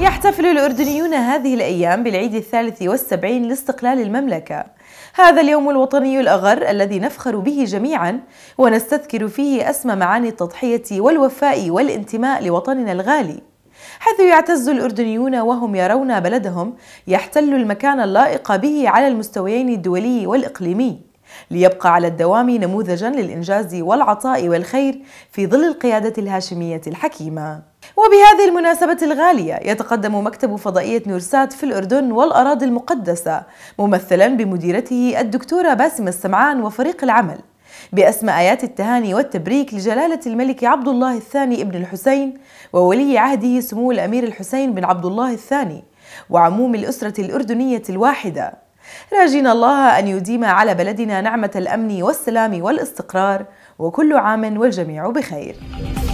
يحتفل الأردنيون هذه الأيام بالعيد الثالث والسبعين لاستقلال المملكة هذا اليوم الوطني الأغر الذي نفخر به جميعا ونستذكر فيه أسمى معاني التضحية والوفاء والانتماء لوطننا الغالي حيث يعتز الأردنيون وهم يرون بلدهم يحتل المكان اللائق به على المستويين الدولي والإقليمي ليبقى على الدوام نموذجا للإنجاز والعطاء والخير في ظل القيادة الهاشمية الحكيمة وبهذه المناسبة الغالية يتقدم مكتب فضائية نورسات في الأردن والأراضي المقدسة ممثلا بمديرته الدكتورة باسم السمعان وفريق العمل بأسمى آيات التهاني والتبريك لجلالة الملك عبد الله الثاني ابن الحسين وولي عهده سمو الأمير الحسين بن عبد الله الثاني وعموم الأسرة الأردنية الواحدة راجين الله أن يديم على بلدنا نعمة الأمن والسلام والاستقرار وكل عام والجميع بخير